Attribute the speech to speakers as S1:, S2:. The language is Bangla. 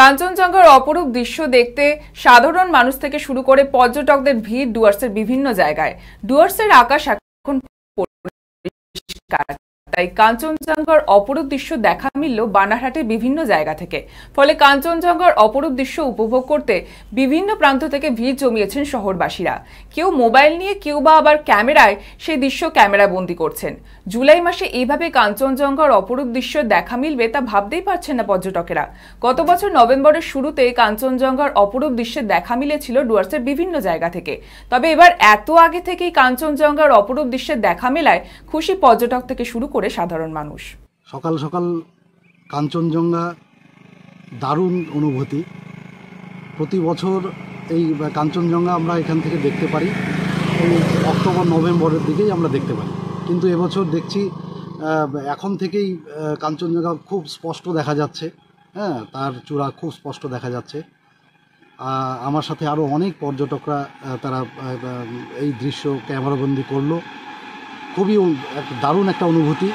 S1: কাঞ্চনজঙ্ঘার অপরূপ দৃশ্য দেখতে সাধারণ মানুষ থেকে শুরু করে পর্যটকদের ভিড় ডুয়ার্সের বিভিন্ন জায়গায় ডুয়ার্সের আকাশ এখন তাই কাঞ্চনজঙ্ঘার অপরূপ দৃশ্য দেখা মিলল বানারহাটের বিভিন্ন জায়গা থেকে ফলে কাঞ্চনজঙ্ঘার অপরূপ দৃশ্য উপভোগ করতে বিভিন্ন প্রান্ত থেকে ভিড় জমিয়েছেন শহরবাসীরা কেউ মোবাইল নিয়ে কেউ বা আবার ক্যামেরায় সেই দৃশ্য ক্যামেরা বন্দি করছেন জুলাই মাসে এইভাবে কাঞ্চনজঙ্ঘার অপরূপ দৃশ্য দেখা মিলবে তা ভাবতেই পারছেন না পর্যটকেরা গত বছর নভেম্বরের শুরুতে কাঞ্চনজঙ্ঘার অপরূপ দৃশ্যে দেখা মিলেছিল ডুয়ার্সের বিভিন্ন জায়গা থেকে তবে এবার এত আগে থেকেই কাঞ্চনজঙ্ঘার অপরূপ দৃশ্যে দেখা মেলায় খুশি পর্যটক থেকে শুরু করে সাধারণ মানুষ
S2: সকাল সকাল কাঞ্চনজঙ্ঘা দারুণ অনুভূতি প্রতি বছর এই কাঞ্চনজঙ্ঘা আমরা এখান থেকে দেখতে পারি এই অক্টোবর নভেম্বরের দিকেই আমরা দেখতে পারি কিন্তু এবছর দেখছি এখন থেকেই কাঞ্চনজঙ্ঘা খুব স্পষ্ট দেখা যাচ্ছে হ্যাঁ তার চূড়া খুব স্পষ্ট দেখা যাচ্ছে আমার সাথে আরও অনেক পর্যটকরা তারা এই দৃশ্য ক্যামেরাবন্দি করলো খুবই দারুণ একটা অনুভূতি